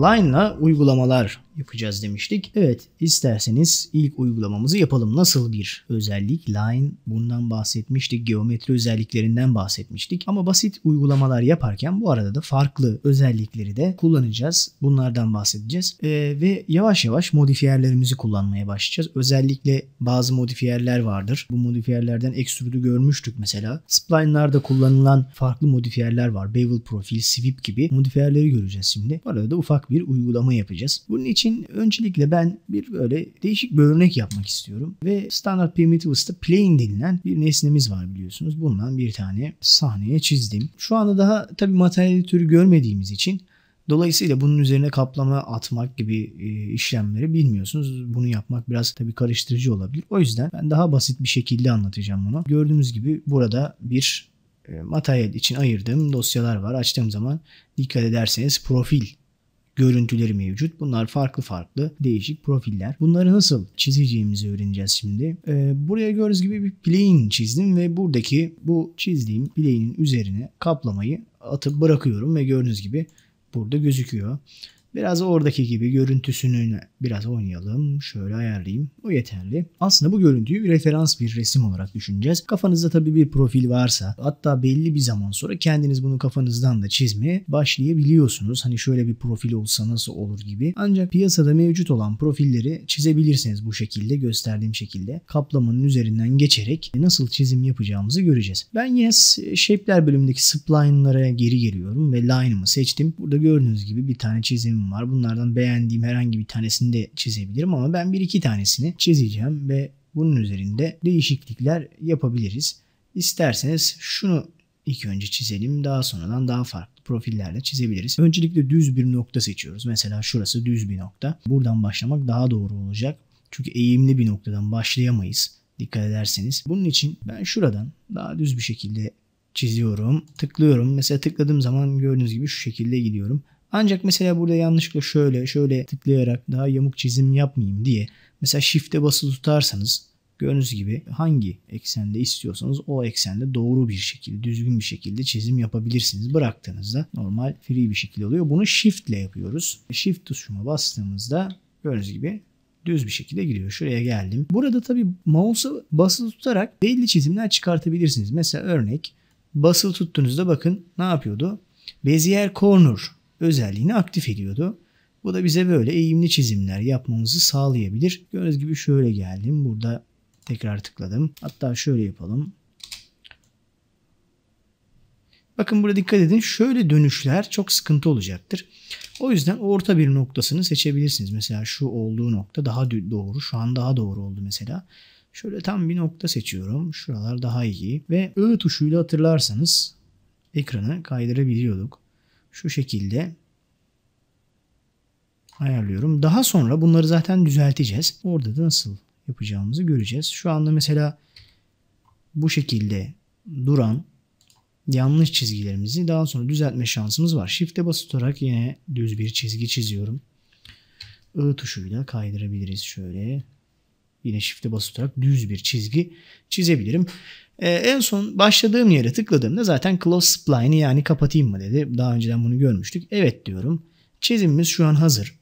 Line'la uygulamalar yapacağız demiştik. Evet isterseniz ilk uygulamamızı yapalım. Nasıl bir özellik? Line bundan bahsetmiştik. Geometri özelliklerinden bahsetmiştik. Ama basit uygulamalar yaparken bu arada da farklı özellikleri de kullanacağız. Bunlardan bahsedeceğiz. Ee, ve yavaş yavaş modifiyerlerimizi kullanmaya başlayacağız. Özellikle bazı modifiyerler vardır. Bu modifiyerlerden extrude'u görmüştük mesela. Spline'larda kullanılan farklı modifiyerler var. Bevel profil, sweep gibi modifiyerleri göreceğiz şimdi. Bu arada da ufak bir uygulama yapacağız. Bunun için için öncelikle ben bir böyle değişik bir örnek yapmak istiyorum. Ve standart Primitivis'te plane denilen bir nesnemiz var biliyorsunuz. Bundan bir tane sahneye çizdim. Şu anda daha tabi materyal türü görmediğimiz için Dolayısıyla bunun üzerine kaplama atmak gibi e, işlemleri bilmiyorsunuz. Bunu yapmak biraz tabii karıştırıcı olabilir. O yüzden ben daha basit bir şekilde anlatacağım bunu. Gördüğünüz gibi burada bir e, materyal için ayırdığım dosyalar var. Açtığım zaman dikkat ederseniz profil görüntüleri mevcut. Bunlar farklı farklı değişik profiller. Bunları nasıl çizeceğimizi öğreneceğiz şimdi. Ee, buraya gördüğünüz gibi bir plane çizdim ve buradaki bu çizdiğim plane'in üzerine kaplamayı atıp bırakıyorum ve gördüğünüz gibi burada gözüküyor. Biraz oradaki gibi görüntüsünü biraz oynayalım. Şöyle ayarlayayım. O yeterli. Aslında bu görüntüyü referans bir resim olarak düşüneceğiz. Kafanızda tabii bir profil varsa hatta belli bir zaman sonra kendiniz bunu kafanızdan da çizmeye başlayabiliyorsunuz. Hani şöyle bir profil olsa nasıl olur gibi. Ancak piyasada mevcut olan profilleri çizebilirsiniz bu şekilde gösterdiğim şekilde. Kaplamanın üzerinden geçerek nasıl çizim yapacağımızı göreceğiz. Ben yine Shape'ler bölümündeki spline'lara geri geliyorum ve line'ımı seçtim. Burada gördüğünüz gibi bir tane çizim resimlerim var. Bunlardan beğendiğim herhangi bir tanesini de çizebilirim ama ben bir iki tanesini çizeceğim ve bunun üzerinde değişiklikler yapabiliriz. İsterseniz şunu ilk önce çizelim. Daha sonradan daha farklı profillerle çizebiliriz. Öncelikle düz bir nokta seçiyoruz. Mesela şurası düz bir nokta. Buradan başlamak daha doğru olacak. Çünkü eğimli bir noktadan başlayamayız. Dikkat ederseniz. Bunun için ben şuradan daha düz bir şekilde çiziyorum. Tıklıyorum. Mesela tıkladığım zaman gördüğünüz gibi şu şekilde gidiyorum. Ancak mesela burada yanlışlıkla şöyle şöyle tıklayarak daha yamuk çizim yapmayayım diye mesela shift'e basılı tutarsanız gördüğünüz gibi hangi eksende istiyorsanız o eksende doğru bir şekilde, düzgün bir şekilde çizim yapabilirsiniz. Bıraktığınızda normal free bir şekilde oluyor. Bunu shift ile yapıyoruz. Shift tuşuma bastığımızda gördüğünüz gibi düz bir şekilde giriyor. Şuraya geldim. Burada tabi mouse'u basılı tutarak belli çizimler çıkartabilirsiniz. Mesela örnek basılı tuttuğunuzda bakın ne yapıyordu? Bezier Corner özelliğini aktif ediyordu. Bu da bize böyle eğimli çizimler yapmamızı sağlayabilir. Gördüğünüz gibi şöyle geldim. Burada tekrar tıkladım. Hatta şöyle yapalım. Bakın burada dikkat edin. Şöyle dönüşler çok sıkıntı olacaktır. O yüzden orta bir noktasını seçebilirsiniz. Mesela şu olduğu nokta daha doğru. Şu an daha doğru oldu mesela. Şöyle tam bir nokta seçiyorum. Şuralar daha iyi. Ve I tuşuyla hatırlarsanız ekranı kaydırabiliyorduk şu şekilde ayarlıyorum. Daha sonra bunları zaten düzelteceğiz. Orada da nasıl yapacağımızı göreceğiz. Şu anda mesela bu şekilde duran yanlış çizgilerimizi daha sonra düzeltme şansımız var. Shift'e basarak yine düz bir çizgi çiziyorum. I tuşuyla kaydırabiliriz şöyle. Yine shift'e basarak düz bir çizgi çizebilirim. Ee, en son başladığım yere tıkladığımda zaten close spline'i yani kapatayım mı dedi. Daha önceden bunu görmüştük. Evet diyorum. Çizimimiz şu an hazır.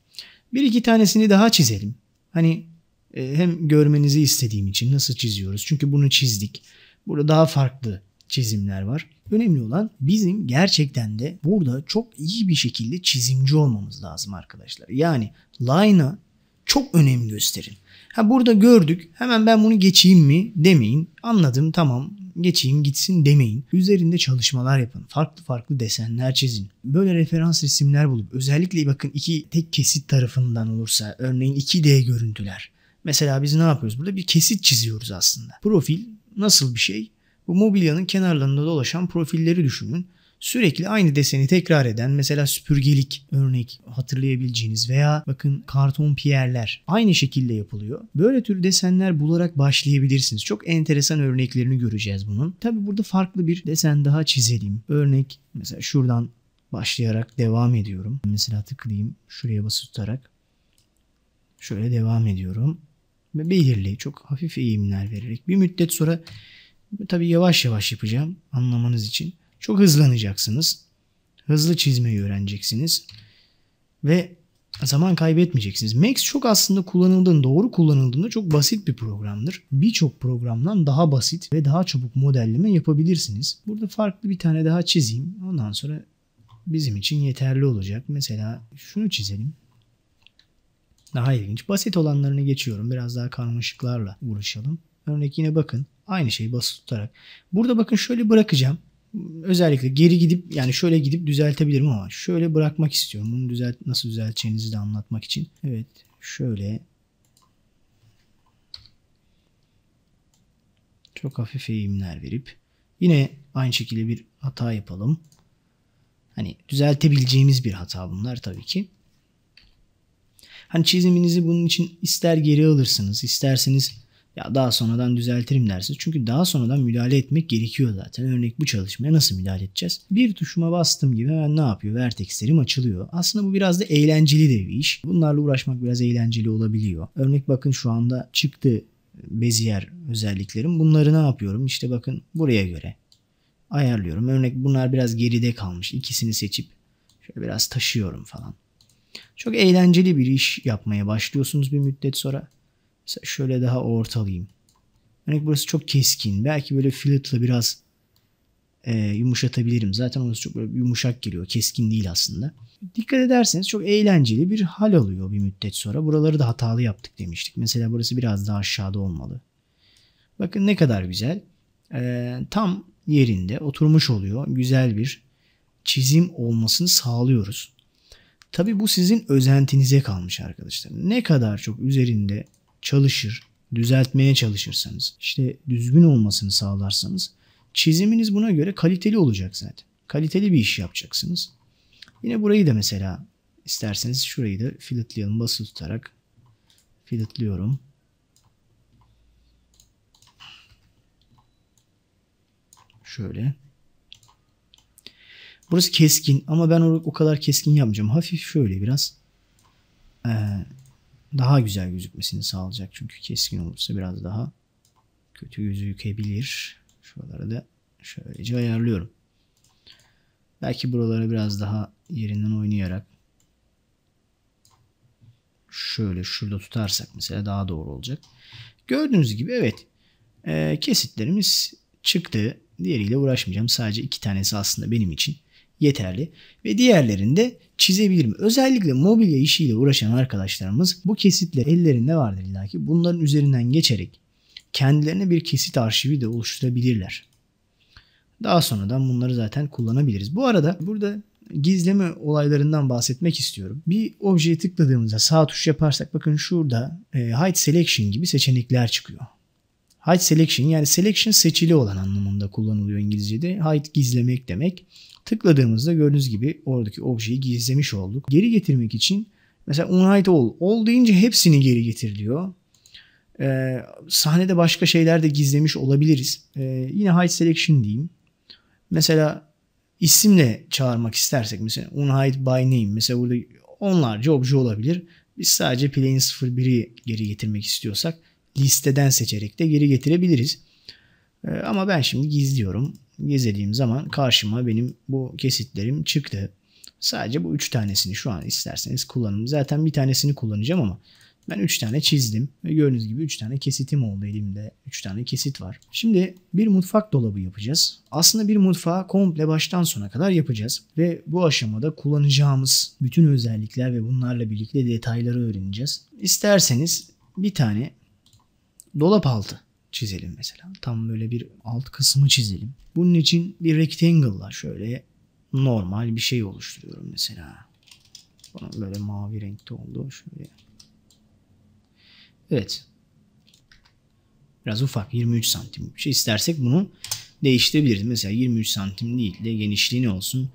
Bir iki tanesini daha çizelim. Hani e, hem görmenizi istediğim için nasıl çiziyoruz. Çünkü bunu çizdik. Burada daha farklı çizimler var. Önemli olan bizim gerçekten de burada çok iyi bir şekilde çizimci olmamız lazım arkadaşlar. Yani line'a çok önem gösterin. Ha burada gördük hemen ben bunu geçeyim mi demeyin. Anladım tamam geçeyim gitsin demeyin. Üzerinde çalışmalar yapın. Farklı farklı desenler çizin. Böyle referans resimler bulup özellikle bakın iki tek kesit tarafından olursa örneğin 2D görüntüler. Mesela biz ne yapıyoruz? Burada bir kesit çiziyoruz aslında. Profil nasıl bir şey? Bu mobilyanın kenarlarında dolaşan profilleri düşünün sürekli aynı deseni tekrar eden mesela süpürgelik örnek hatırlayabileceğiniz veya bakın karton piyerler aynı şekilde yapılıyor. Böyle tür desenler bularak başlayabilirsiniz. Çok enteresan örneklerini göreceğiz bunun. Tabi burada farklı bir desen daha çizelim. Örnek mesela şuradan başlayarak devam ediyorum. Mesela tıklayayım şuraya basılı tutarak. Şöyle devam ediyorum. Ve belirli çok hafif eğimler vererek bir müddet sonra tabi yavaş yavaş yapacağım anlamanız için. Çok hızlanacaksınız. Hızlı çizmeyi öğreneceksiniz. Ve zaman kaybetmeyeceksiniz. Max çok aslında kullanıldığında, doğru kullanıldığında çok basit bir programdır. Birçok programdan daha basit ve daha çabuk modelleme yapabilirsiniz. Burada farklı bir tane daha çizeyim. Ondan sonra bizim için yeterli olacak. Mesela şunu çizelim. Daha ilginç. Basit olanlarını geçiyorum. Biraz daha karmaşıklarla uğraşalım. Örnek yine bakın. Aynı şeyi basit tutarak. Burada bakın şöyle bırakacağım özellikle geri gidip yani şöyle gidip düzeltebilirim ama şöyle bırakmak istiyorum. Bunu düzelt nasıl düzelteceğinizi de anlatmak için. Evet şöyle çok hafif eğimler verip yine aynı şekilde bir hata yapalım. Hani düzeltebileceğimiz bir hata bunlar tabii ki. Hani çiziminizi bunun için ister geri alırsınız, isterseniz ya daha sonradan düzeltirim dersiniz. Çünkü daha sonradan müdahale etmek gerekiyor zaten. Örnek bu çalışmaya nasıl müdahale edeceğiz? Bir tuşuma bastım gibi hemen ne yapıyor? Vertexlerim açılıyor. Aslında bu biraz da eğlenceli de bir iş. Bunlarla uğraşmak biraz eğlenceli olabiliyor. Örnek bakın şu anda çıktı Bezier özelliklerim. Bunları ne yapıyorum? İşte bakın buraya göre ayarlıyorum. Örnek bunlar biraz geride kalmış. İkisini seçip şöyle biraz taşıyorum falan. Çok eğlenceli bir iş yapmaya başlıyorsunuz bir müddet sonra. Mesela şöyle daha ortalayayım. Örnek burası çok keskin. Belki böyle fillet'la biraz e, yumuşatabilirim. Zaten orası çok böyle yumuşak geliyor. Keskin değil aslında. Dikkat ederseniz çok eğlenceli bir hal alıyor bir müddet sonra. Buraları da hatalı yaptık demiştik. Mesela burası biraz daha aşağıda olmalı. Bakın ne kadar güzel. E, tam yerinde oturmuş oluyor. Güzel bir çizim olmasını sağlıyoruz. Tabi bu sizin özentinize kalmış arkadaşlar. Ne kadar çok üzerinde çalışır, düzeltmeye çalışırsanız, işte düzgün olmasını sağlarsanız çiziminiz buna göre kaliteli olacak zaten. Kaliteli bir iş yapacaksınız. Yine burayı da mesela isterseniz şurayı da filletleyelim basılı tutarak filletliyorum. Şöyle. Burası keskin ama ben o kadar keskin yapmayacağım. Hafif şöyle biraz. Ee, daha güzel gözükmesini sağlayacak. Çünkü keskin olursa biraz daha kötü gözükebilir. Şuraları da şöylece ayarlıyorum. Belki buraları biraz daha yerinden oynayarak şöyle şurada tutarsak mesela daha doğru olacak. Gördüğünüz gibi evet e, kesitlerimiz çıktı. Diğeriyle uğraşmayacağım. Sadece iki tanesi aslında benim için yeterli ve diğerlerini de çizebilirim. Özellikle mobilya işiyle uğraşan arkadaşlarımız bu kesitler ellerinde vardır illaki. Bunların üzerinden geçerek kendilerine bir kesit arşivi de oluşturabilirler. Daha sonradan bunları zaten kullanabiliriz. Bu arada burada gizleme olaylarından bahsetmek istiyorum. Bir objeye tıkladığımızda sağ tuş yaparsak bakın şurada e, Hide Selection gibi seçenekler çıkıyor. Hide selection yani selection seçili olan anlamında kullanılıyor İngilizce'de. Hide gizlemek demek. Tıkladığımızda gördüğünüz gibi oradaki objeyi gizlemiş olduk. Geri getirmek için mesela unhide all. All deyince hepsini geri getir Ee, sahnede başka şeyler de gizlemiş olabiliriz. Ee, yine hide selection diyeyim. Mesela isimle çağırmak istersek mesela unhide by name mesela burada onlarca obje olabilir. Biz sadece play'in 01'i geri getirmek istiyorsak listeden seçerek de geri getirebiliriz. Ee, ama ben şimdi gizliyorum. Gezediğim zaman karşıma benim bu kesitlerim çıktı. Sadece bu 3 tanesini şu an isterseniz kullanın. Zaten bir tanesini kullanacağım ama ben 3 tane çizdim. Ve gördüğünüz gibi 3 tane kesitim oldu elimde. 3 tane kesit var. Şimdi bir mutfak dolabı yapacağız. Aslında bir mutfağı komple baştan sona kadar yapacağız. Ve bu aşamada kullanacağımız bütün özellikler ve bunlarla birlikte detayları öğreneceğiz. İsterseniz bir tane dolap altı çizelim mesela. Tam böyle bir alt kısmı çizelim. Bunun için bir rectangle rectangle'la şöyle normal bir şey oluşturuyorum mesela. Bunun böyle mavi renkte oldu. Şöyle. Evet. Biraz ufak 23 santim. Bir şey İstersek bunu değiştirebiliriz. Mesela 23 santim değil de genişliği ne olsun?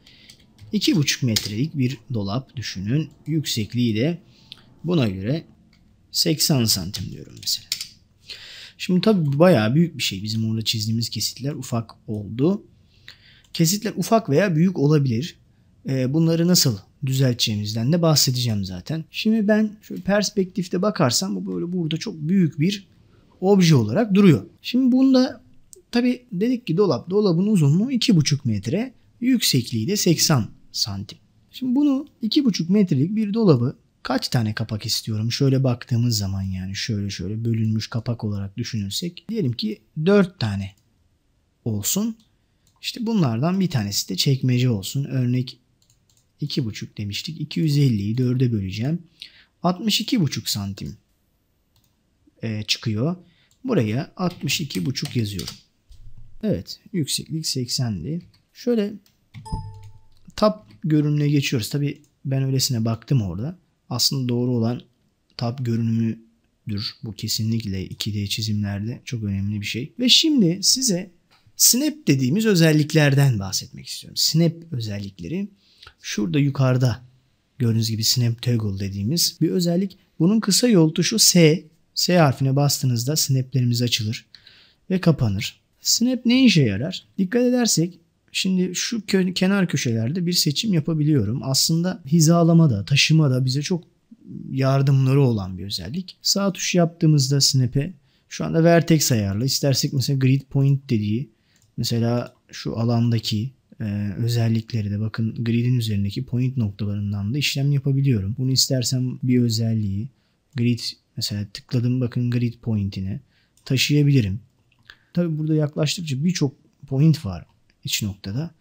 2,5 metrelik bir dolap düşünün. Yüksekliği de buna göre 80 santim diyorum mesela. Şimdi tabii bayağı büyük bir şey. Bizim orada çizdiğimiz kesitler ufak oldu. Kesitler ufak veya büyük olabilir. Ee, bunları nasıl düzelteceğimizden de bahsedeceğim zaten. Şimdi ben şöyle perspektifte bakarsam bu böyle burada çok büyük bir obje olarak duruyor. Şimdi bunda tabi dedik ki dolap dolabın uzunluğu 2,5 metre yüksekliği de 80 santim. Şimdi bunu 2,5 metrelik bir dolabı kaç tane kapak istiyorum? Şöyle baktığımız zaman yani şöyle şöyle bölünmüş kapak olarak düşünürsek diyelim ki 4 tane olsun. İşte bunlardan bir tanesi de çekmece olsun. Örnek 2,5 demiştik. 250'yi 4'e böleceğim. 62,5 santim e, çıkıyor. Buraya 62,5 yazıyorum. Evet yükseklik 80'di. Şöyle tap görünümüne geçiyoruz. Tabi ben öylesine baktım orada aslında doğru olan tab görünümüdür. Bu kesinlikle 2D çizimlerde çok önemli bir şey. Ve şimdi size Snap dediğimiz özelliklerden bahsetmek istiyorum. Snap özellikleri şurada yukarıda gördüğünüz gibi Snap Toggle dediğimiz bir özellik. Bunun kısa yol tuşu S. S harfine bastığınızda snaplerimiz açılır ve kapanır. Snap ne işe yarar? Dikkat edersek Şimdi şu kenar köşelerde bir seçim yapabiliyorum. Aslında hizalama da, taşıma da bize çok yardımları olan bir özellik. Sağ tuş yaptığımızda snap'e şu anda vertex ayarlı. İstersek mesela grid point dediği mesela şu alandaki e, özellikleri de bakın grid'in üzerindeki point noktalarından da işlem yapabiliyorum. Bunu istersem bir özelliği grid mesela tıkladım bakın grid point'ine taşıyabilirim. Tabi burada yaklaştıkça birçok point var iç noktada.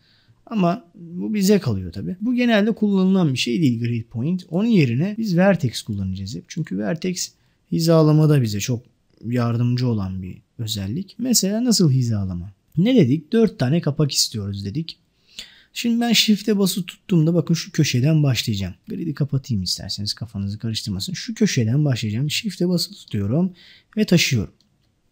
Ama bu bize kalıyor tabi. Bu genelde kullanılan bir şey değil grid point. Onun yerine biz vertex kullanacağız hep. Çünkü vertex hizalamada bize çok yardımcı olan bir özellik. Mesela nasıl hizalama? Ne dedik? 4 tane kapak istiyoruz dedik. Şimdi ben shift'e bası tuttuğumda bakın şu köşeden başlayacağım. Grid'i kapatayım isterseniz kafanızı karıştırmasın. Şu köşeden başlayacağım. Shift'e bası tutuyorum ve taşıyorum.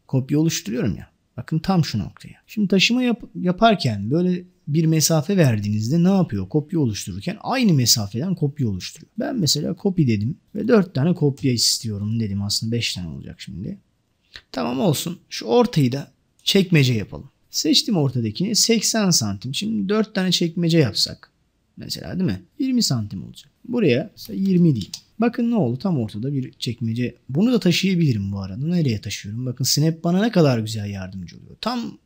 Kopya oluşturuyorum ya. Bakın tam şu noktaya. Şimdi taşıma yap- yaparken böyle bir mesafe verdiğinizde ne yapıyor? Kopya oluştururken aynı mesafeden kopya oluşturuyor. Ben mesela kopya dedim ve 4 tane kopya istiyorum dedim. Aslında 5 tane olacak şimdi. Tamam olsun. Şu ortayı da çekmece yapalım. Seçtim ortadakini 80 santim. Şimdi 4 tane çekmece yapsak mesela değil mi? 20 santim olacak. Buraya 20 diyeyim. Bakın ne oldu tam ortada bir çekmece. Bunu da taşıyabilirim bu arada. Nereye taşıyorum? Bakın Snap bana ne kadar güzel yardımcı oluyor. Tam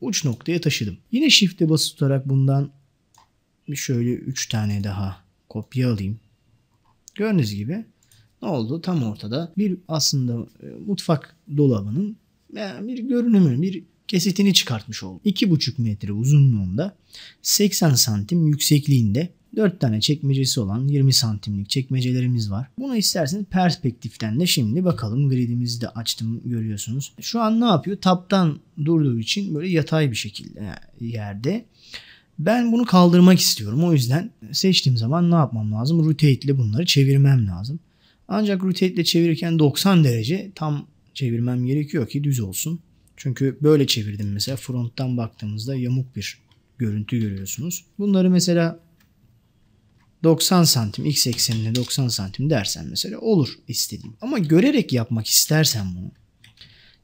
uç noktaya taşıdım. Yine Shift'e bası tutarak bundan şöyle 3 tane daha kopya alayım. Gördüğünüz gibi ne oldu? Tam ortada bir aslında e, mutfak dolabının yani e, bir görünümü, bir kesitini çıkartmış oldum. 2,5 metre uzunluğunda 80 santim yüksekliğinde 4 tane çekmecesi olan 20 santimlik çekmecelerimiz var. Bunu isterseniz perspektiften de şimdi bakalım gridimizi de açtım görüyorsunuz. Şu an ne yapıyor? Taptan durduğu için böyle yatay bir şekilde e, yerde. Ben bunu kaldırmak istiyorum. O yüzden seçtiğim zaman ne yapmam lazım? Rotate ile bunları çevirmem lazım. Ancak rotate ile çevirirken 90 derece tam çevirmem gerekiyor ki düz olsun. Çünkü böyle çevirdim mesela fronttan baktığımızda yamuk bir görüntü görüyorsunuz. Bunları mesela 90 santim x eksenine 90 santim dersen mesela olur istediğim. Ama görerek yapmak istersen bunu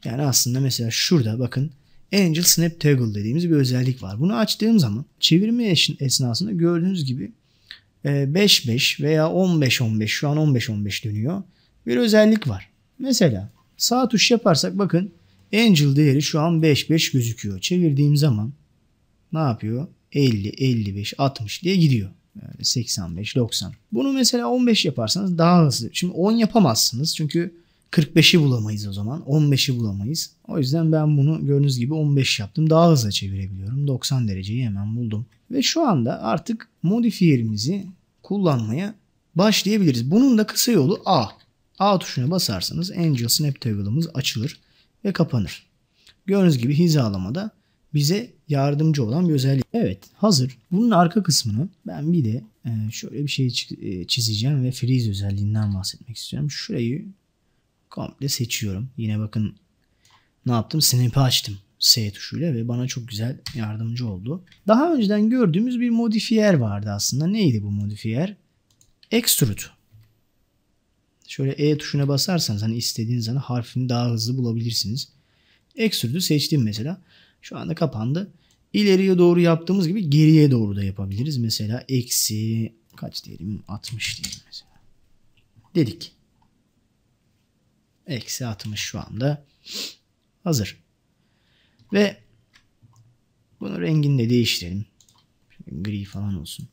yani aslında mesela şurada bakın Angel Snap Toggle dediğimiz bir özellik var. Bunu açtığım zaman çevirme esnasında gördüğünüz gibi 5-5 e, veya 15-15 şu an 15-15 dönüyor bir özellik var. Mesela sağ tuş yaparsak bakın Angel değeri şu an 5-5 gözüküyor. Çevirdiğim zaman ne yapıyor? 50, 55, 60 diye gidiyor. 85, ee, 90. Bunu mesela 15 yaparsanız daha hızlı. Şimdi 10 yapamazsınız çünkü 45'i bulamayız o zaman. 15'i bulamayız. O yüzden ben bunu gördüğünüz gibi 15 yaptım. Daha hızlı çevirebiliyorum. 90 dereceyi hemen buldum. Ve şu anda artık modifiyerimizi kullanmaya başlayabiliriz. Bunun da kısa yolu A. A tuşuna basarsanız Angel Snaptable'ımız açılır ve kapanır. Gördüğünüz gibi hizalamada bize yardımcı olan bir özellik. Evet hazır. Bunun arka kısmını ben bir de e, şöyle bir şey e, çizeceğim ve freeze özelliğinden bahsetmek istiyorum. Şurayı komple seçiyorum. Yine bakın ne yaptım? Snap'i açtım S tuşuyla ve bana çok güzel yardımcı oldu. Daha önceden gördüğümüz bir modifier vardı aslında. Neydi bu modifier? Extrude. Şöyle E tuşuna basarsanız hani istediğiniz zaman harfini daha hızlı bulabilirsiniz. Extrude'u seçtim mesela. Şu anda kapandı. İleriye doğru yaptığımız gibi geriye doğru da yapabiliriz. Mesela eksi kaç diyelim 60 diyelim mesela. Dedik. Eksi 60 şu anda hazır. Ve bunu rengini de değiştirelim. gri falan olsun.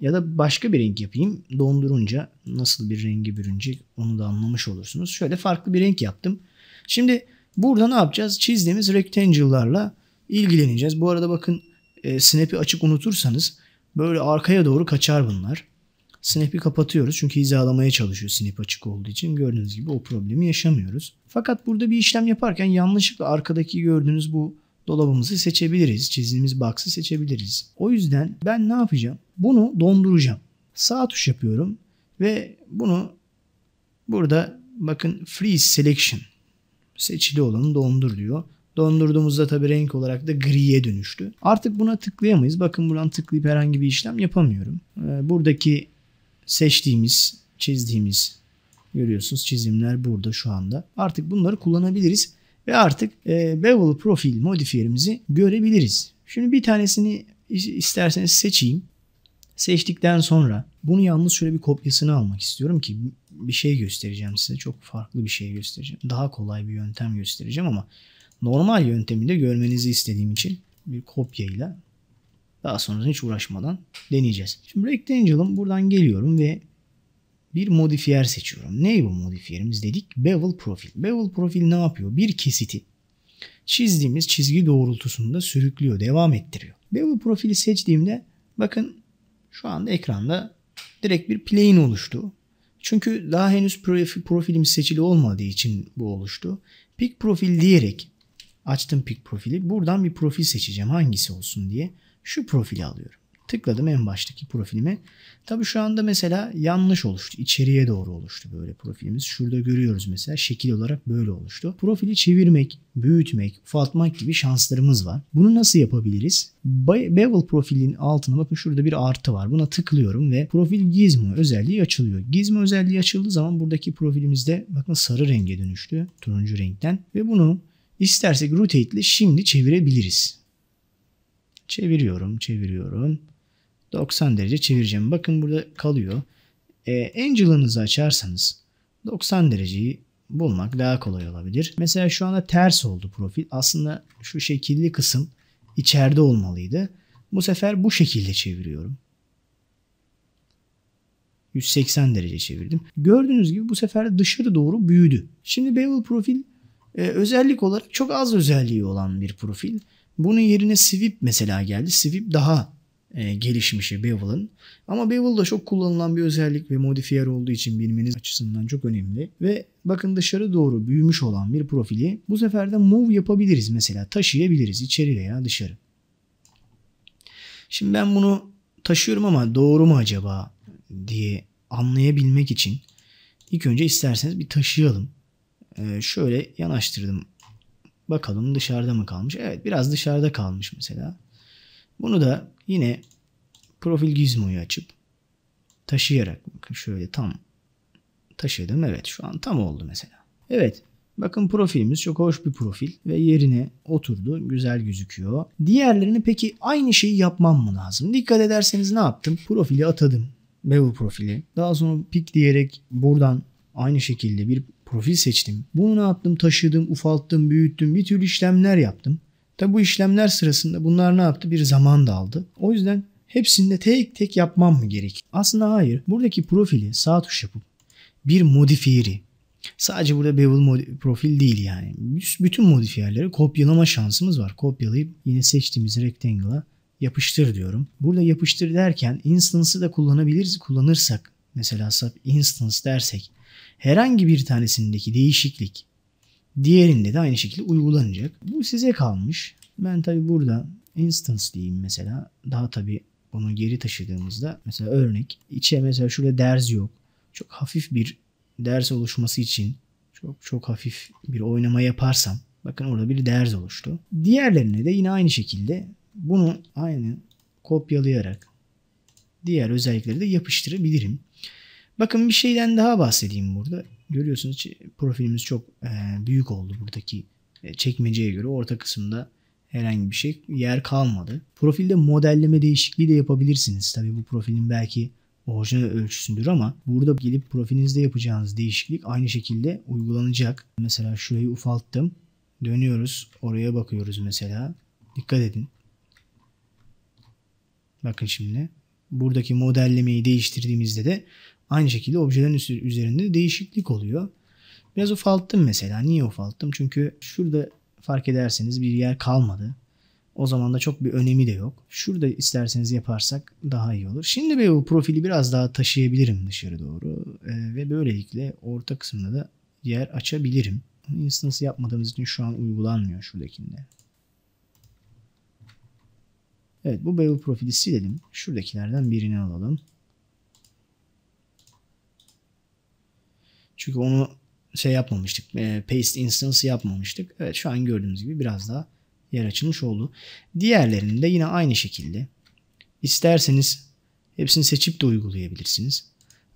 Ya da başka bir renk yapayım. Dondurunca nasıl bir rengi bürünecek onu da anlamış olursunuz. Şöyle farklı bir renk yaptım. Şimdi Burada ne yapacağız? Çizdiğimiz rectangle'larla ilgileneceğiz. Bu arada bakın e, snap'i açık unutursanız böyle arkaya doğru kaçar bunlar. Snap'i kapatıyoruz çünkü hizalamaya çalışıyor snap açık olduğu için. Gördüğünüz gibi o problemi yaşamıyoruz. Fakat burada bir işlem yaparken yanlışlıkla arkadaki gördüğünüz bu dolabımızı seçebiliriz. Çizdiğimiz box'ı seçebiliriz. O yüzden ben ne yapacağım? Bunu donduracağım. Sağ tuş yapıyorum ve bunu burada bakın freeze selection seçili olanı dondur diyor. Dondurduğumuzda tabii renk olarak da griye dönüştü. Artık buna tıklayamayız. Bakın buradan tıklayıp herhangi bir işlem yapamıyorum. Ee, buradaki seçtiğimiz, çizdiğimiz görüyorsunuz çizimler burada şu anda. Artık bunları kullanabiliriz ve artık e, bevel profil modifiyerimizi görebiliriz. Şimdi bir tanesini isterseniz seçeyim. Seçtikten sonra bunu yalnız şöyle bir kopyasını almak istiyorum ki bir şey göstereceğim size. Çok farklı bir şey göstereceğim. Daha kolay bir yöntem göstereceğim ama normal yöntemi de görmenizi istediğim için bir kopyayla daha sonra hiç uğraşmadan deneyeceğiz. Şimdi Rectangle'ım buradan geliyorum ve bir modifiyer seçiyorum. Ne bu modifiyerimiz dedik? Bevel Profil. Bevel Profil ne yapıyor? Bir kesiti çizdiğimiz çizgi doğrultusunda sürüklüyor, devam ettiriyor. Bevel Profili seçtiğimde bakın şu anda ekranda direkt bir playin oluştu. Çünkü daha henüz profil, profilim seçili olmadığı için bu oluştu. Pick profil diyerek açtım pick profili. Buradan bir profil seçeceğim hangisi olsun diye. Şu profili alıyorum. Tıkladım en baştaki profilime. Tabi şu anda mesela yanlış oluştu. İçeriye doğru oluştu böyle profilimiz. Şurada görüyoruz mesela şekil olarak böyle oluştu. Profili çevirmek, büyütmek, ufaltmak gibi şanslarımız var. Bunu nasıl yapabiliriz? Bevel profilin altına bakın şurada bir artı var. Buna tıklıyorum ve profil gizmo özelliği açılıyor. Gizmo özelliği açıldığı zaman buradaki profilimizde bakın sarı renge dönüştü. Turuncu renkten ve bunu istersek rotate ile şimdi çevirebiliriz. Çeviriyorum, çeviriyorum. 90 derece çevireceğim. Bakın burada kalıyor. E, Angel'ınızı açarsanız 90 dereceyi bulmak daha kolay olabilir. Mesela şu anda ters oldu profil. Aslında şu şekilli kısım içeride olmalıydı. Bu sefer bu şekilde çeviriyorum. 180 derece çevirdim. Gördüğünüz gibi bu sefer dışarı doğru büyüdü. Şimdi bevel profil e, özellik olarak çok az özelliği olan bir profil. Bunun yerine sweep mesela geldi. Sweep daha e, gelişmişi Bevel'ın. Ama Bevel da çok kullanılan bir özellik ve modifiyer olduğu için bilmeniz açısından çok önemli. Ve bakın dışarı doğru büyümüş olan bir profili bu sefer de move yapabiliriz mesela taşıyabiliriz içeri veya dışarı. Şimdi ben bunu taşıyorum ama doğru mu acaba diye anlayabilmek için ilk önce isterseniz bir taşıyalım. Ee, şöyle yanaştırdım. Bakalım dışarıda mı kalmış? Evet biraz dışarıda kalmış mesela. Bunu da yine profil gizmoyu açıp taşıyarak bakın şöyle tam taşıdım. Evet şu an tam oldu mesela. Evet Bakın profilimiz çok hoş bir profil ve yerine oturdu. Güzel gözüküyor. Diğerlerini peki aynı şeyi yapmam mı lazım? Dikkat ederseniz ne yaptım? Profili atadım. Bevel profili. Daha sonra pik diyerek buradan aynı şekilde bir profil seçtim. Bunu ne yaptım? Taşıdım, ufalttım, büyüttüm. Bir türlü işlemler yaptım. Tabi bu işlemler sırasında bunlar ne yaptı? Bir zaman da aldı. O yüzden hepsini de tek tek yapmam mı gerek? Aslında hayır. Buradaki profili sağ tuş yapıp bir modifiyeri Sadece burada Bevel profil değil yani. Bütün modifiyerleri kopyalama şansımız var. Kopyalayıp yine seçtiğimiz rectangle'a yapıştır diyorum. Burada yapıştır derken instance'ı da kullanabiliriz. Kullanırsak mesela sub instance dersek herhangi bir tanesindeki değişiklik Diğerinde de aynı şekilde uygulanacak. Bu size kalmış. Ben tabi burada instance diyeyim mesela. Daha tabi onu geri taşıdığımızda mesela örnek içe mesela şurada ders yok. Çok hafif bir ders oluşması için çok çok hafif bir oynama yaparsam bakın orada bir ders oluştu. Diğerlerine de yine aynı şekilde bunu aynı kopyalayarak diğer özellikleri de yapıştırabilirim. Bakın bir şeyden daha bahsedeyim burada. Görüyorsunuz profilimiz çok e, büyük oldu buradaki e, çekmeceye göre. Orta kısımda herhangi bir şey yer kalmadı. Profilde modelleme değişikliği de yapabilirsiniz. Tabii bu profilin belki orijinal ölçüsündür ama burada gelip profilinizde yapacağınız değişiklik aynı şekilde uygulanacak. Mesela şurayı ufalttım. Dönüyoruz. Oraya bakıyoruz mesela. Dikkat edin. Bakın şimdi. Buradaki modellemeyi değiştirdiğimizde de Aynı şekilde objelerin üzerinde değişiklik oluyor. Biraz ufalttım mesela. Niye ufalttım? Çünkü şurada fark ederseniz bir yer kalmadı. O zaman da çok bir önemi de yok. Şurada isterseniz yaparsak daha iyi olur. Şimdi ben bu profili biraz daha taşıyabilirim dışarı doğru. Ee, ve böylelikle orta kısmında da yer açabilirim. Instance yapmadığımız için şu an uygulanmıyor şuradakinde. Evet bu bevel profili silelim. Şuradakilerden birini alalım. Çünkü onu şey yapmamıştık. E, paste instance yapmamıştık. Evet şu an gördüğünüz gibi biraz daha yer açılmış oldu. Diğerlerini de yine aynı şekilde. İsterseniz hepsini seçip de uygulayabilirsiniz.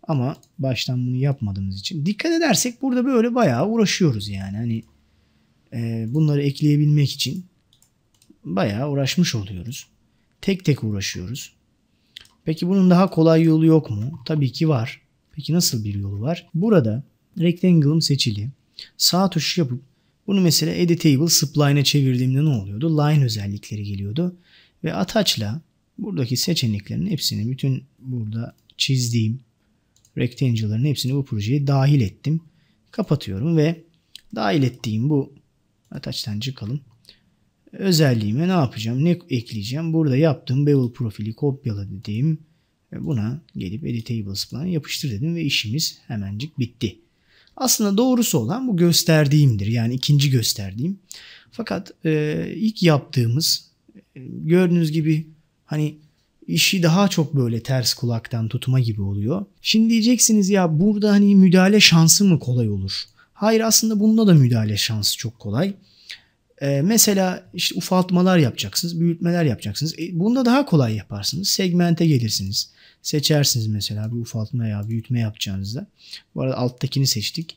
Ama baştan bunu yapmadığımız için. Dikkat edersek burada böyle bayağı uğraşıyoruz yani. Hani e, bunları ekleyebilmek için bayağı uğraşmış oluyoruz. Tek tek uğraşıyoruz. Peki bunun daha kolay yolu yok mu? Tabii ki var. Peki nasıl bir yolu var? Burada rectangle'ım seçili. Sağ tuş yapıp bunu mesela editable spline'e çevirdiğimde ne oluyordu? Line özellikleri geliyordu. Ve attach'la buradaki seçeneklerin hepsini bütün burada çizdiğim rectangle'ların hepsini bu projeye dahil ettim. Kapatıyorum ve dahil ettiğim bu attach'tan çıkalım. Özelliğime ne yapacağım? Ne ekleyeceğim? Burada yaptığım bevel profili kopyala dediğim e, buna gelip editables falan yapıştır dedim ve işimiz hemencik bitti. Aslında doğrusu olan bu gösterdiğimdir. Yani ikinci gösterdiğim. Fakat e, ilk yaptığımız e, gördüğünüz gibi hani işi daha çok böyle ters kulaktan tutma gibi oluyor. Şimdi diyeceksiniz ya burada hani müdahale şansı mı kolay olur? Hayır aslında bunda da müdahale şansı çok kolay. Ee, mesela işte ufaltmalar yapacaksınız, büyütmeler yapacaksınız. E, bunda daha kolay yaparsınız. Segmente gelirsiniz seçersiniz mesela bir ufaltma ya büyütme yapacağınızda. Bu arada alttakini seçtik.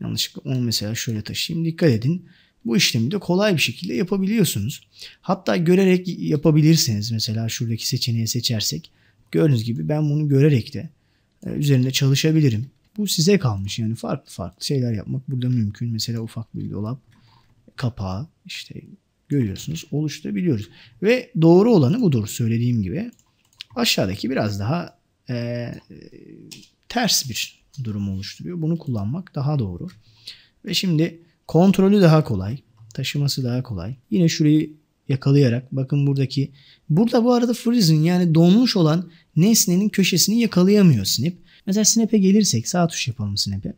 Yanlışlıkla onu mesela şöyle taşıyayım. Dikkat edin. Bu işlemi de kolay bir şekilde yapabiliyorsunuz. Hatta görerek yapabilirsiniz. Mesela şuradaki seçeneği seçersek gördüğünüz gibi ben bunu görerek de e, üzerinde çalışabilirim. Bu size kalmış yani farklı farklı şeyler yapmak burada mümkün. Mesela ufak bir dolap kapağı işte görüyorsunuz oluşturabiliyoruz. Ve doğru olanı budur söylediğim gibi. Aşağıdaki biraz daha e, ters bir durum oluşturuyor. Bunu kullanmak daha doğru. Ve şimdi kontrolü daha kolay. Taşıması daha kolay. Yine şurayı yakalayarak bakın buradaki burada bu arada freezing yani donmuş olan nesnenin köşesini yakalayamıyor Snip. Mesela Snap'e gelirsek sağ tuş yapalım Snap'e.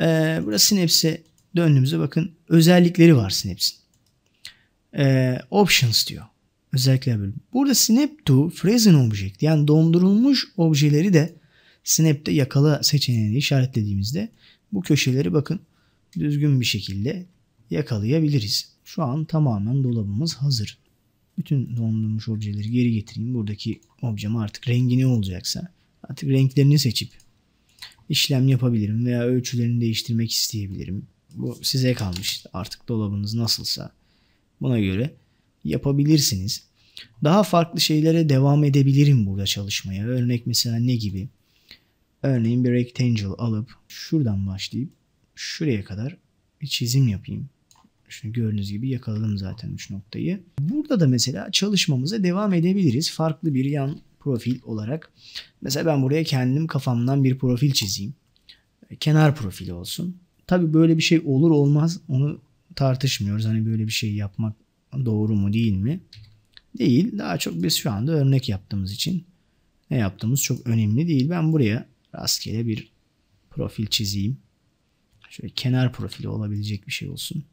Ee, burası Snaps'e döndüğümüzde bakın özellikleri var Snaps'in. Ee, options diyor. Özellikle bölüm. Burada snap to frozen object yani dondurulmuş objeleri de snap'te yakala seçeneğini işaretlediğimizde bu köşeleri bakın düzgün bir şekilde yakalayabiliriz. Şu an tamamen dolabımız hazır. Bütün dondurulmuş objeleri geri getireyim. Buradaki objem artık rengi ne olacaksa artık renklerini seçip işlem yapabilirim veya ölçülerini değiştirmek isteyebilirim. Bu size kalmış artık dolabınız nasılsa. Buna göre yapabilirsiniz. Daha farklı şeylere devam edebilirim burada çalışmaya. Örnek mesela ne gibi? Örneğin bir rectangle alıp şuradan başlayıp şuraya kadar bir çizim yapayım. Şimdi gördüğünüz gibi yakaladım zaten 3 noktayı. Burada da mesela çalışmamıza devam edebiliriz. Farklı bir yan profil olarak. Mesela ben buraya kendim kafamdan bir profil çizeyim. Kenar profili olsun. Tabii böyle bir şey olur olmaz onu tartışmıyoruz. Hani böyle bir şey yapmak doğru mu değil mi? Değil. Daha çok biz şu anda örnek yaptığımız için ne yaptığımız çok önemli değil. Ben buraya rastgele bir profil çizeyim. Şöyle kenar profili olabilecek bir şey olsun.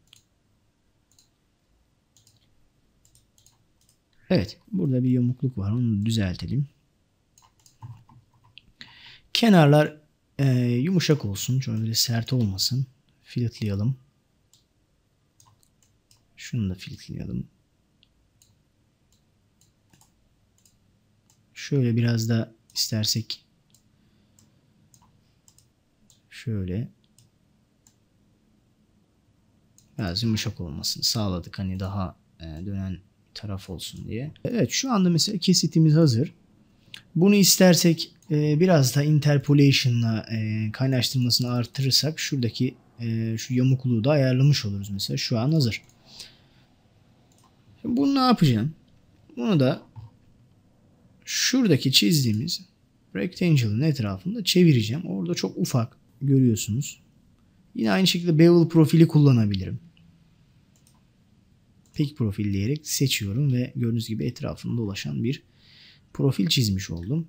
Evet. Burada bir yamukluk var. Onu düzeltelim. Kenarlar e, yumuşak olsun. Şöyle sert olmasın. Filetlayalım. Şunu da filtrelayalım. Şöyle biraz da istersek şöyle biraz yumuşak olmasını sağladık. Hani daha e, dönen taraf olsun diye. Evet şu anda mesela kesitimiz hazır. Bunu istersek e, biraz da interpolation'la e, kaynaştırmasını artırırsak şuradaki e, şu yamukluğu da ayarlamış oluruz mesela. Şu an hazır. Bunu ne yapacağım? Bunu da şuradaki çizdiğimiz rectangle'ın etrafında çevireceğim. Orada çok ufak görüyorsunuz. Yine aynı şekilde bevel profili kullanabilirim. Pick profil diyerek seçiyorum ve gördüğünüz gibi etrafında dolaşan bir profil çizmiş oldum.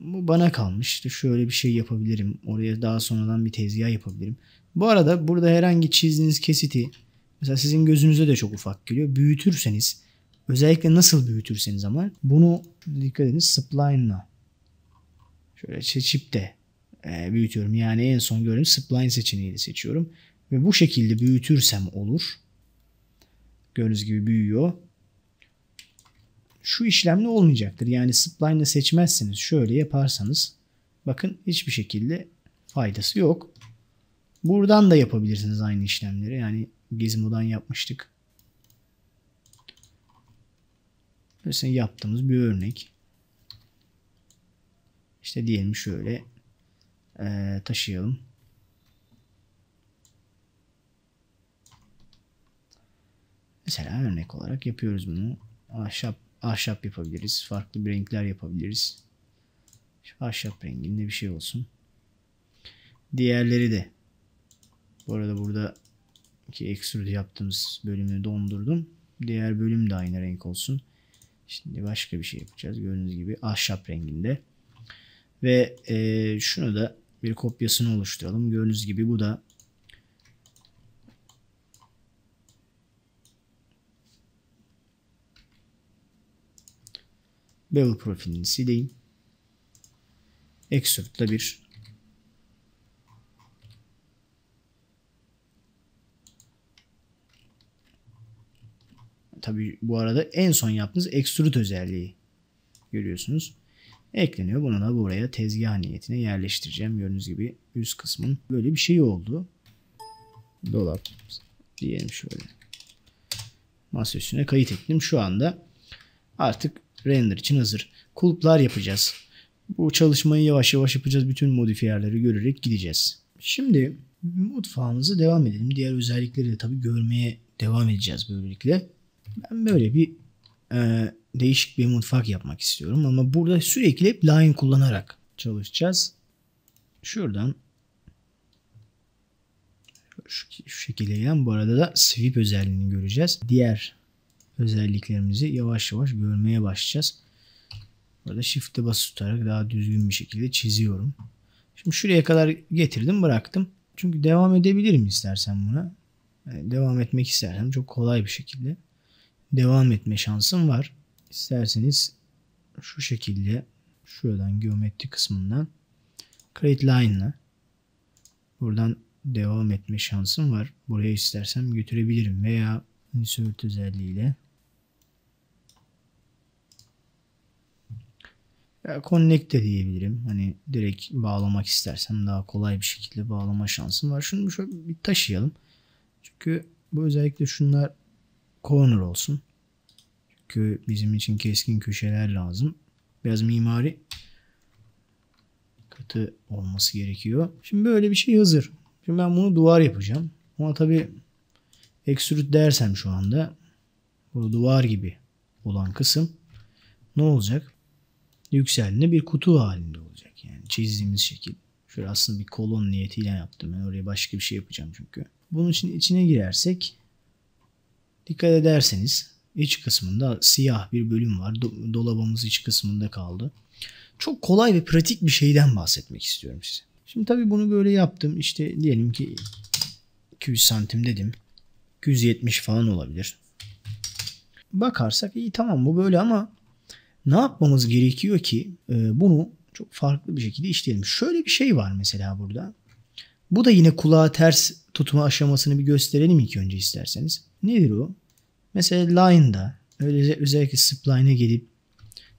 Bu bana kalmış. İşte şöyle bir şey yapabilirim. Oraya daha sonradan bir tezgah yapabilirim. Bu arada burada herhangi çizdiğiniz kesiti Mesela sizin gözünüze de çok ufak geliyor. Büyütürseniz özellikle nasıl büyütürseniz ama bunu dikkat edin spline'la şöyle seçip de e, büyütüyorum. Yani en son gördüğüm spline seçeneğini seçiyorum. Ve bu şekilde büyütürsem olur. Gördüğünüz gibi büyüyor. Şu işlemle olmayacaktır. Yani spline seçmezseniz şöyle yaparsanız bakın hiçbir şekilde faydası yok. Buradan da yapabilirsiniz aynı işlemleri. Yani Gizmo'dan yapmıştık. Mesela yaptığımız bir örnek. İşte diyelim şöyle e, taşıyalım. Mesela örnek olarak yapıyoruz bunu. Ahşap, ahşap yapabiliriz. Farklı bir renkler yapabiliriz. Şu ahşap renginde bir şey olsun. Diğerleri de. Bu arada burada ki extrude yaptığımız bölümü dondurdum. Diğer bölüm de aynı renk olsun. Şimdi başka bir şey yapacağız. Gördüğünüz gibi ahşap renginde. Ve e, şunu da bir kopyasını oluşturalım. Gördüğünüz gibi bu da Bevel profilini sileyim. Extrude'da bir tabii bu arada en son yaptığınız extrude özelliği görüyorsunuz. Ekleniyor. Bunu da buraya tezgah niyetine yerleştireceğim. Gördüğünüz gibi üst kısmın böyle bir şey oldu. Dolap diyelim şöyle. Masa üstüne kayıt ettim. Şu anda artık render için hazır. Kulplar yapacağız. Bu çalışmayı yavaş yavaş yapacağız. Bütün modifiyerleri görerek gideceğiz. Şimdi mutfağımızı devam edelim. Diğer özellikleri de tabii görmeye devam edeceğiz böylelikle ben böyle bir e, değişik bir mutfak yapmak istiyorum ama burada sürekli hep line kullanarak çalışacağız. Şuradan şu, şu şekilde bu arada da sweep özelliğini göreceğiz. Diğer özelliklerimizi yavaş yavaş görmeye başlayacağız. Burada shift'e bas tutarak daha düzgün bir şekilde çiziyorum. Şimdi şuraya kadar getirdim bıraktım. Çünkü devam edebilirim istersen buna. Yani devam etmek istersen çok kolay bir şekilde devam etme şansım var. İsterseniz şu şekilde şuradan geometri kısmından create line'la buradan devam etme şansım var. Buraya istersem götürebilirim veya insert özelliğiyle ya connect de diyebilirim. Hani direkt bağlamak istersem daha kolay bir şekilde bağlama şansım var. Şunu şöyle bir taşıyalım. Çünkü bu özellikle şunlar corner olsun. Çünkü bizim için keskin köşeler lazım. Biraz mimari katı olması gerekiyor. Şimdi böyle bir şey hazır. Şimdi ben bunu duvar yapacağım. Ama tabi extrude dersem şu anda bu duvar gibi olan kısım ne olacak? Yükseldiğinde bir kutu halinde olacak. Yani çizdiğimiz şekil. Şöyle aslında bir kolon niyetiyle yaptım. Ben oraya başka bir şey yapacağım çünkü. Bunun için içine girersek Dikkat ederseniz iç kısmında siyah bir bölüm var. Do- dolabımız iç kısmında kaldı. Çok kolay ve pratik bir şeyden bahsetmek istiyorum size. Şimdi tabii bunu böyle yaptım. İşte diyelim ki 200 santim dedim. 270 falan olabilir. Bakarsak iyi tamam bu böyle ama ne yapmamız gerekiyor ki e, bunu çok farklı bir şekilde işleyelim. Şöyle bir şey var mesela burada. Bu da yine kulağa ters tutma aşamasını bir gösterelim ilk önce isterseniz. Nedir o? Mesela line'da öyle özellikle spline'e gelip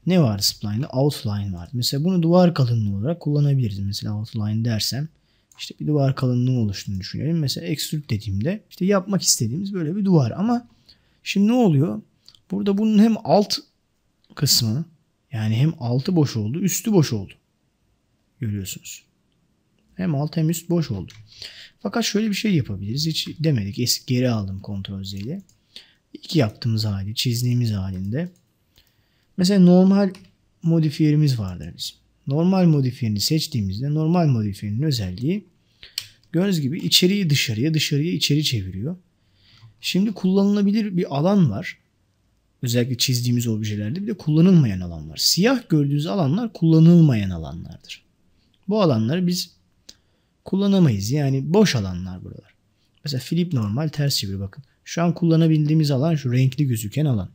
ne var spline'da? Outline var. Mesela bunu duvar kalınlığı olarak kullanabiliriz. Mesela outline dersem işte bir duvar kalınlığı oluştuğunu düşünelim. Mesela extrude dediğimde işte yapmak istediğimiz böyle bir duvar ama şimdi ne oluyor? Burada bunun hem alt kısmı yani hem altı boş oldu, üstü boş oldu. Görüyorsunuz. Hem alt hem üst boş oldu. Fakat şöyle bir şey yapabiliriz. Hiç demedik. Eski geri aldım kontrol Z ile. İki yaptığımız hali, çizdiğimiz halinde. Mesela normal modifiyerimiz vardır bizim. Normal modifiyerini seçtiğimizde normal modifiyenin özelliği gördüğünüz gibi içeriği dışarıya, dışarıya içeri çeviriyor. Şimdi kullanılabilir bir alan var. Özellikle çizdiğimiz objelerde bir de kullanılmayan alan var. Siyah gördüğünüz alanlar kullanılmayan alanlardır. Bu alanları biz kullanamayız. Yani boş alanlar buralar. Mesela flip normal ters çevir bakın. Şu an kullanabildiğimiz alan şu renkli gözüken alan.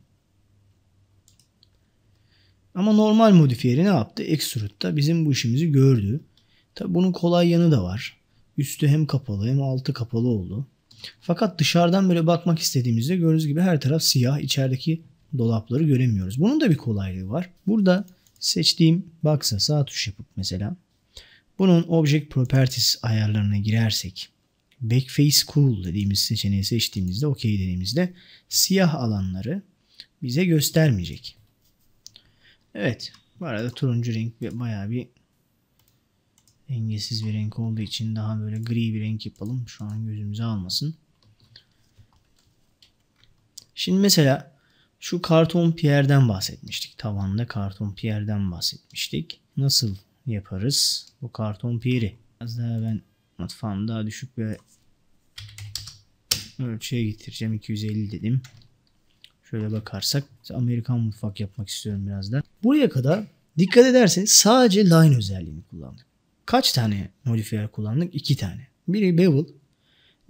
Ama normal modifiyeri ne yaptı? Extrude'da bizim bu işimizi gördü. Tabi bunun kolay yanı da var. Üstü hem kapalı hem altı kapalı oldu. Fakat dışarıdan böyle bakmak istediğimizde gördüğünüz gibi her taraf siyah. İçerideki dolapları göremiyoruz. Bunun da bir kolaylığı var. Burada seçtiğim box'a sağ tuş yapıp mesela bunun Object Properties ayarlarına girersek Backface Cool dediğimiz seçeneği seçtiğimizde OK dediğimizde siyah alanları bize göstermeyecek. Evet. Bu arada turuncu renk bayağı bir dengesiz bir renk olduğu için daha böyle gri bir renk yapalım. Şu an gözümüze almasın. Şimdi mesela şu karton Pierre'den bahsetmiştik. Tavanda karton Pierre'den bahsetmiştik. Nasıl yaparız. Bu karton piri. Biraz daha ben mutfağımı daha düşük bir ölçüye getireceğim. 250 dedim. Şöyle bakarsak Amerikan mutfak yapmak istiyorum biraz da. Buraya kadar dikkat ederseniz sadece line özelliğini kullandık. Kaç tane modifier kullandık? İki tane. Biri bevel,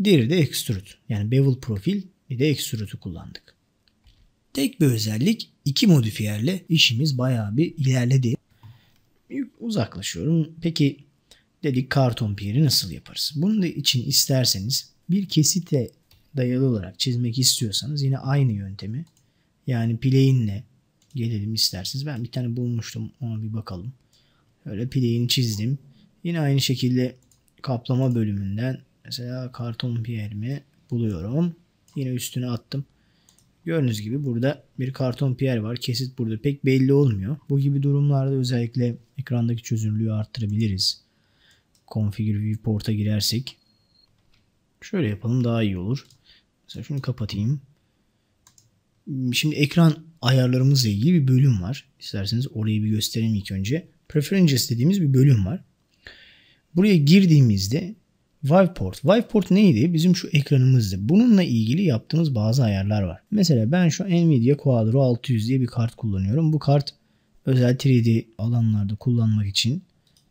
diğeri de extrude. Yani bevel profil bir de extrude'u kullandık. Tek bir özellik iki modifierle işimiz bayağı bir ilerledi. Bir uzaklaşıyorum. Peki dedik karton piyeri nasıl yaparız? Bunun da için isterseniz bir kesite dayalı olarak çizmek istiyorsanız yine aynı yöntemi yani plane'le gelelim isterseniz. Ben bir tane bulmuştum ona bir bakalım. Öyle plane'i çizdim. Yine aynı şekilde kaplama bölümünden mesela karton piyerimi buluyorum. Yine üstüne attım. Gördüğünüz gibi burada bir karton pier var. Kesit burada pek belli olmuyor. Bu gibi durumlarda özellikle ekrandaki çözünürlüğü arttırabiliriz. Configure Viewport'a girersek. Şöyle yapalım daha iyi olur. Mesela şunu kapatayım. Şimdi ekran ayarlarımızla ilgili bir bölüm var. İsterseniz orayı bir göstereyim ilk önce. Preferences dediğimiz bir bölüm var. Buraya girdiğimizde Viveport. Viveport neydi? Bizim şu ekranımızdı. Bununla ilgili yaptığımız bazı ayarlar var. Mesela ben şu Nvidia Quadro 600 diye bir kart kullanıyorum. Bu kart özel 3D alanlarda kullanmak için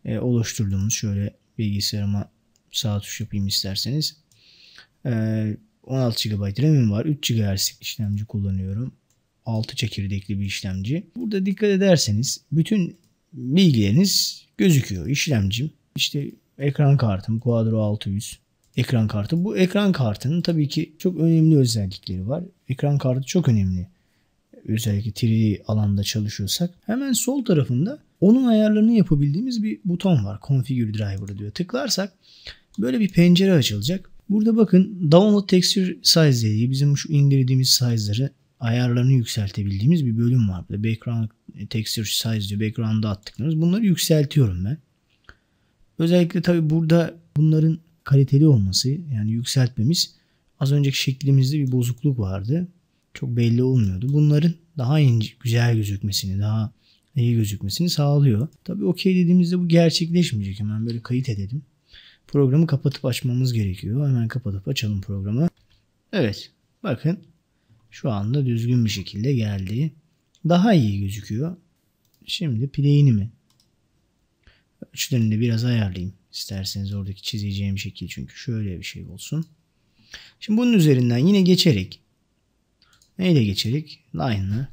e, oluşturduğumuz şöyle bilgisayarıma sağ tuş yapayım isterseniz. E, 16 GB RAM'im var. 3 GHz işlemci kullanıyorum. 6 çekirdekli bir işlemci. Burada dikkat ederseniz bütün bilgileriniz gözüküyor. işlemcim. İşte ekran kartım Quadro 600 ekran kartı. Bu ekran kartının tabii ki çok önemli özellikleri var. Ekran kartı çok önemli. Özellikle 3D alanda çalışıyorsak. Hemen sol tarafında onun ayarlarını yapabildiğimiz bir buton var. Configure Driver diyor. Tıklarsak böyle bir pencere açılacak. Burada bakın Download Texture Size diye bizim şu indirdiğimiz size'ları ayarlarını yükseltebildiğimiz bir bölüm var. Burada background e, texture size diyor. Background'a attıklarımız. Bunları yükseltiyorum ben. Özellikle tabi burada bunların kaliteli olması yani yükseltmemiz az önceki şeklimizde bir bozukluk vardı. Çok belli olmuyordu. Bunların daha ince, güzel gözükmesini, daha iyi gözükmesini sağlıyor. Tabi okey dediğimizde bu gerçekleşmeyecek. Hemen böyle kayıt edelim. Programı kapatıp açmamız gerekiyor. Hemen kapatıp açalım programı. Evet bakın şu anda düzgün bir şekilde geldi. Daha iyi gözüküyor. Şimdi play'ini mi üçlerini biraz ayarlayayım. İsterseniz oradaki çizeceğim şekil çünkü şöyle bir şey olsun. Şimdi bunun üzerinden yine geçerek neyle geçerek? Line'la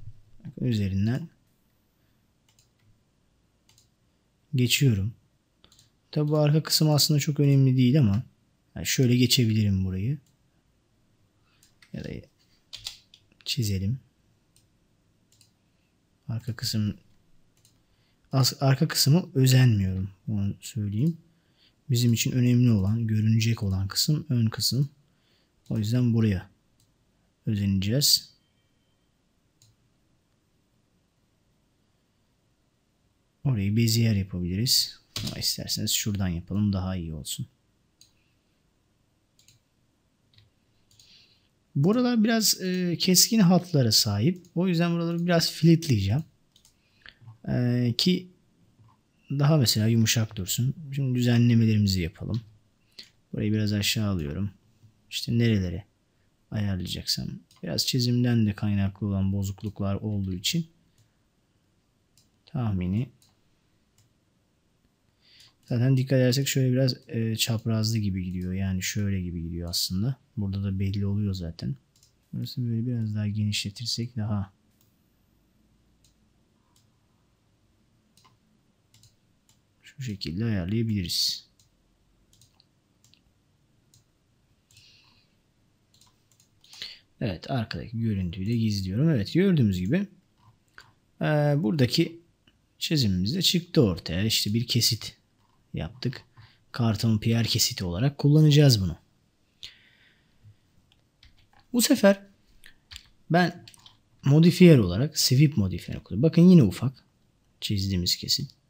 üzerinden geçiyorum. Tabi bu arka kısım aslında çok önemli değil ama yani şöyle geçebilirim burayı. Ya da çizelim. Arka kısım arka kısmı özenmiyorum. Onu söyleyeyim. Bizim için önemli olan, görünecek olan kısım ön kısım. O yüzden buraya özeneceğiz. Orayı beziyer yapabiliriz. Ama isterseniz şuradan yapalım daha iyi olsun. Buralar biraz e, keskin hatlara sahip. O yüzden buraları biraz filitleyeceğim. Ee, ki daha mesela yumuşak dursun. Şimdi düzenlemelerimizi yapalım. Burayı biraz aşağı alıyorum. İşte nerelere ayarlayacaksam. Biraz çizimden de kaynaklı olan bozukluklar olduğu için tahmini zaten dikkat edersek şöyle biraz e, çaprazlı gibi gidiyor. Yani şöyle gibi gidiyor aslında. Burada da belli oluyor zaten. Burası böyle biraz daha genişletirsek daha bu şekilde ayarlayabiliriz. Evet arkadaki görüntüyü de gizliyorum. Evet gördüğümüz gibi e, buradaki çizimimiz de çıktı ortaya. İşte bir kesit yaptık. Karton PR kesiti olarak kullanacağız bunu. Bu sefer ben modifier olarak sweep modifier kullanıyorum. Bakın yine ufak çizdiğimiz kesit.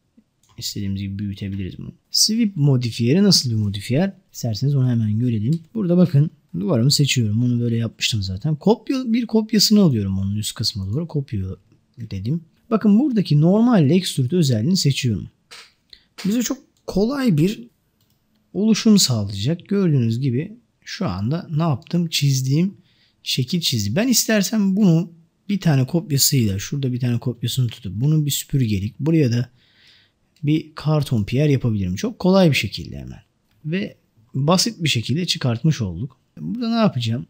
İstediğimiz gibi büyütebiliriz bunu. Sweep modifiyeri nasıl bir modifiyer? İsterseniz onu hemen görelim. Burada bakın duvarımı seçiyorum. Onu böyle yapmıştım zaten. Kopya, bir kopyasını alıyorum onun üst kısmına doğru. Kopya dedim. Bakın buradaki normal Extrude özelliğini seçiyorum. Bize çok kolay bir oluşum sağlayacak. Gördüğünüz gibi şu anda ne yaptım? Çizdiğim şekil çizdi. Ben istersen bunu bir tane kopyasıyla şurada bir tane kopyasını tutup bunun bir süpürgelik buraya da bir karton piyer yapabilirim. Çok kolay bir şekilde hemen. Ve basit bir şekilde çıkartmış olduk. Burada ne yapacağım?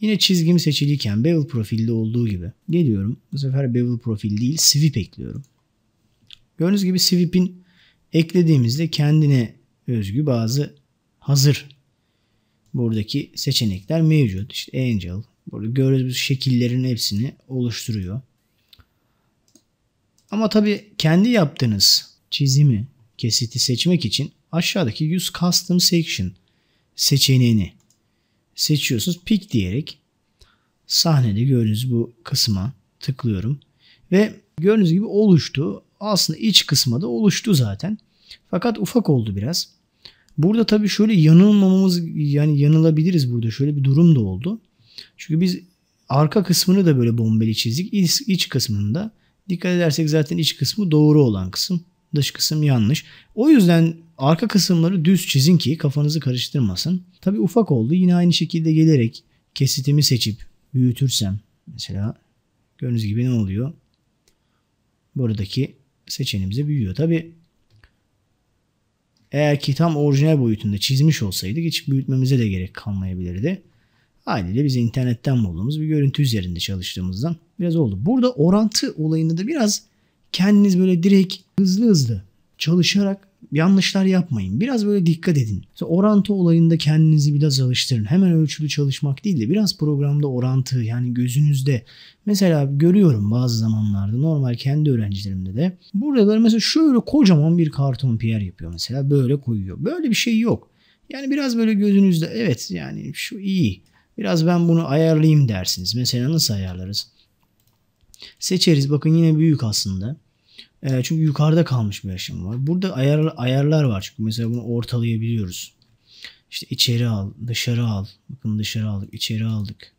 Yine çizgim seçiliyken bevel profilde olduğu gibi geliyorum. Bu sefer bevel profil değil sweep ekliyorum. Gördüğünüz gibi sweep'in eklediğimizde kendine özgü bazı hazır buradaki seçenekler mevcut. İşte Angel burada gördüğünüz şekillerin hepsini oluşturuyor. Ama tabii kendi yaptığınız çizimi kesiti seçmek için aşağıdaki Use Custom Section seçeneğini seçiyorsunuz. Pick diyerek sahnede gördüğünüz bu kısma tıklıyorum. Ve gördüğünüz gibi oluştu. Aslında iç kısma da oluştu zaten. Fakat ufak oldu biraz. Burada tabii şöyle yanılmamamız yani yanılabiliriz burada. Şöyle bir durum da oldu. Çünkü biz arka kısmını da böyle bombeli çizdik. İç, iç kısmında dikkat edersek zaten iç kısmı doğru olan kısım. Dış kısım yanlış. O yüzden arka kısımları düz çizin ki kafanızı karıştırmasın. Tabi ufak oldu. Yine aynı şekilde gelerek kesitimi seçip büyütürsem mesela gördüğünüz gibi ne oluyor? Buradaki seçenimize büyüyor. Tabi eğer ki tam orijinal boyutunda çizmiş olsaydık hiç büyütmemize de gerek kalmayabilirdi. Haliyle biz internetten bulduğumuz bir görüntü üzerinde çalıştığımızdan biraz oldu. Burada orantı olayını da biraz kendiniz böyle direkt hızlı hızlı çalışarak yanlışlar yapmayın. Biraz böyle dikkat edin. Mesela orantı olayında kendinizi biraz alıştırın. Hemen ölçülü çalışmak değil de biraz programda orantı yani gözünüzde. Mesela görüyorum bazı zamanlarda normal kendi öğrencilerimde de. Buradalar mesela şöyle kocaman bir karton piyer yapıyor mesela böyle koyuyor. Böyle bir şey yok. Yani biraz böyle gözünüzde evet yani şu iyi. Biraz ben bunu ayarlayayım dersiniz. Mesela nasıl ayarlarız? Seçeriz. Bakın yine büyük aslında. E, çünkü yukarıda kalmış bir yaşam var. Burada ayar, ayarlar var çünkü mesela bunu ortalayabiliyoruz. İşte içeri al, dışarı al. Bakın dışarı aldık, içeri aldık.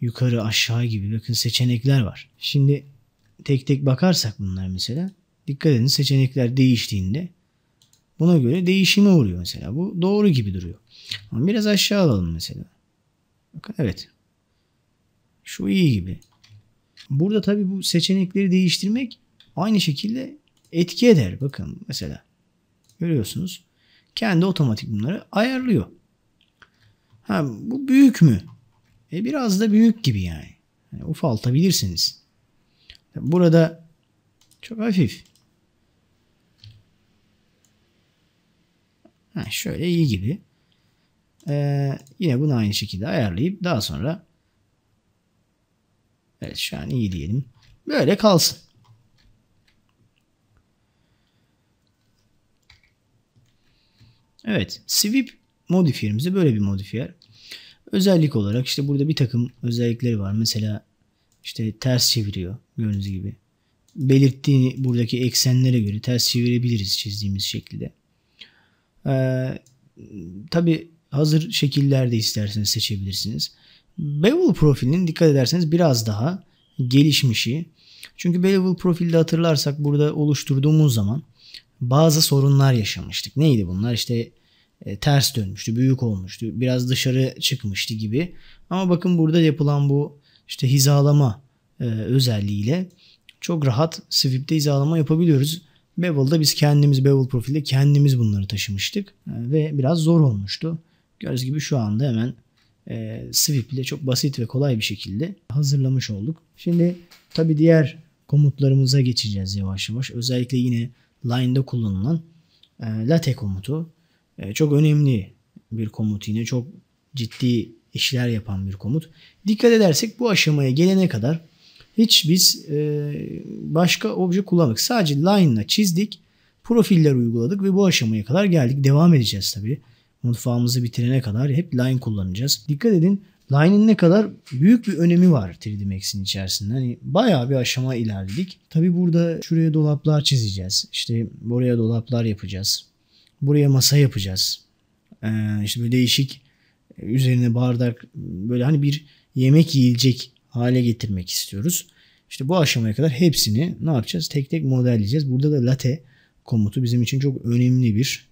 Yukarı, aşağı gibi bakın seçenekler var. Şimdi tek tek bakarsak bunlar mesela dikkat edin seçenekler değiştiğinde buna göre değişime uğruyor mesela. Bu doğru gibi duruyor. Ama biraz aşağı alalım mesela. Bakın evet. Şu iyi gibi. Burada tabii bu seçenekleri değiştirmek aynı şekilde etki eder. Bakın mesela görüyorsunuz. Kendi otomatik bunları ayarlıyor. Ha, bu büyük mü? E, biraz da büyük gibi yani. yani ufaltabilirsiniz. Burada çok hafif. Ha, şöyle iyi gibi. Ee, yine bunu aynı şekilde ayarlayıp daha sonra evet şu an iyi diyelim. Böyle kalsın. Evet sweep modifiyerimize böyle bir modifiyer. Özellik olarak işte burada bir takım özellikleri var. Mesela işte ters çeviriyor gördüğünüz gibi. Belirttiği buradaki eksenlere göre ters çevirebiliriz çizdiğimiz şekilde. Ee, Tabi hazır şekillerde isterseniz seçebilirsiniz. Bevel profilinin dikkat ederseniz biraz daha gelişmişi. Çünkü Bevel profilde hatırlarsak burada oluşturduğumuz zaman bazı sorunlar yaşamıştık. Neydi bunlar? İşte e, ters dönmüştü, büyük olmuştu, biraz dışarı çıkmıştı gibi. Ama bakın burada yapılan bu işte hizalama e, özelliğiyle çok rahat Swift'te hizalama yapabiliyoruz. Bevel'da biz kendimiz Bevel profilde kendimiz bunları taşımıştık e, ve biraz zor olmuştu. Gördüğünüz gibi şu anda hemen e, Swift ile çok basit ve kolay bir şekilde hazırlamış olduk. Şimdi tabii diğer komutlarımıza geçeceğiz yavaş yavaş. Özellikle yine line'da kullanılan e, LaTeX komutu e, çok önemli bir komut yine çok ciddi işler yapan bir komut. Dikkat edersek bu aşamaya gelene kadar hiç biz e, başka obje kullanmadık. Sadece line'la çizdik, profiller uyguladık ve bu aşamaya kadar geldik. Devam edeceğiz tabii. Mutfağımızı bitirene kadar hep line kullanacağız. Dikkat edin Line'in ne kadar büyük bir önemi var 3D Max'in içerisinde. Hani bayağı bir aşama ilerledik. Tabi burada şuraya dolaplar çizeceğiz. İşte buraya dolaplar yapacağız. Buraya masa yapacağız. Ee, işte böyle değişik üzerine bardak böyle hani bir yemek yiyecek hale getirmek istiyoruz. İşte bu aşamaya kadar hepsini ne yapacağız? Tek tek modelleyeceğiz. Burada da latte komutu bizim için çok önemli bir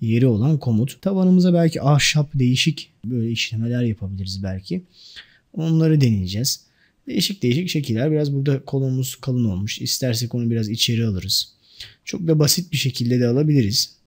yeri olan komut. Tavanımıza belki ahşap değişik böyle işlemeler yapabiliriz belki. Onları deneyeceğiz. Değişik değişik şekiller. Biraz burada kolumuz kalın olmuş. İstersek onu biraz içeri alırız. Çok da basit bir şekilde de alabiliriz.